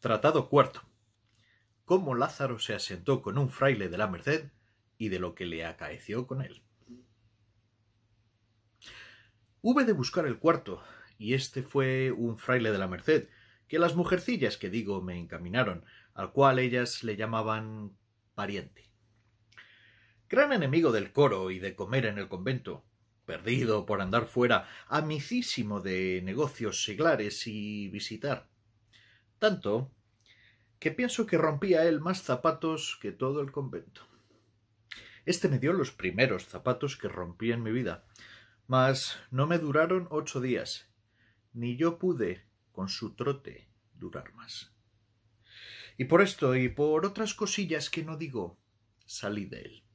Tratado cuarto. Cómo Lázaro se asentó con un fraile de la Merced y de lo que le acaeció con él. Hube de buscar el cuarto, y este fue un fraile de la Merced, que las mujercillas que digo me encaminaron, al cual ellas le llamaban pariente. Gran enemigo del coro y de comer en el convento, perdido por andar fuera, amicísimo de negocios seglares y visitar tanto que pienso que rompía él más zapatos que todo el convento. Este me dio los primeros zapatos que rompí en mi vida, mas no me duraron ocho días, ni yo pude con su trote durar más. Y por esto y por otras cosillas que no digo, salí de él.